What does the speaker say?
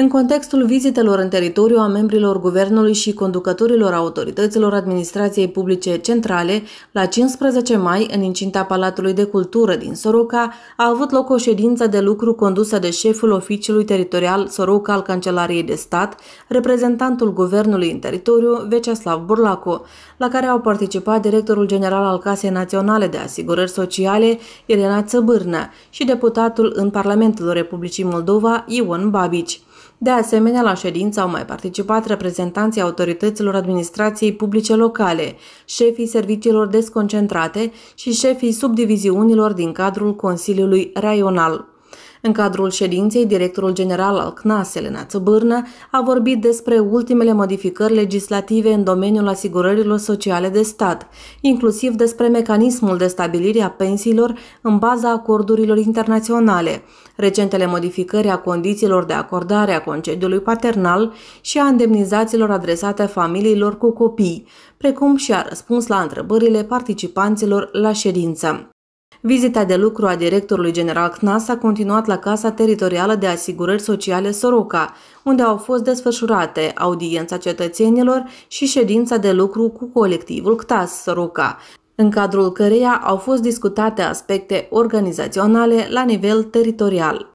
În contextul vizitelor în teritoriu a membrilor guvernului și conducătorilor autorităților administrației publice centrale, la 15 mai, în incinta Palatului de Cultură din Soroca, a avut loc o ședință de lucru condusă de șeful oficiului teritorial Soroca al Cancelariei de Stat, reprezentantul guvernului în teritoriu, Veceslav Burlacu, la care au participat directorul general al Casei Naționale de Asigurări Sociale, Elena Țăbârnă, și deputatul în Parlamentul Republicii Moldova, Ion Babici. De asemenea, la ședință au mai participat reprezentanții autorităților administrației publice locale, șefii serviciilor desconcentrate și șefii subdiviziunilor din cadrul Consiliului Raional în cadrul ședinței, directorul general al CNAS, Elena Țăbârnă, a vorbit despre ultimele modificări legislative în domeniul asigurărilor sociale de stat, inclusiv despre mecanismul de stabilire a pensiilor în baza acordurilor internaționale, recentele modificări a condițiilor de acordare a concediului paternal și a indemnizațiilor adresate familiilor cu copii, precum și a răspuns la întrebările participanților la ședință. Vizita de lucru a directorului general CNAS a continuat la Casa Teritorială de Asigurări Sociale Soroca, unde au fost desfășurate audiența cetățenilor și ședința de lucru cu colectivul CTAS Soroca, în cadrul căreia au fost discutate aspecte organizaționale la nivel teritorial.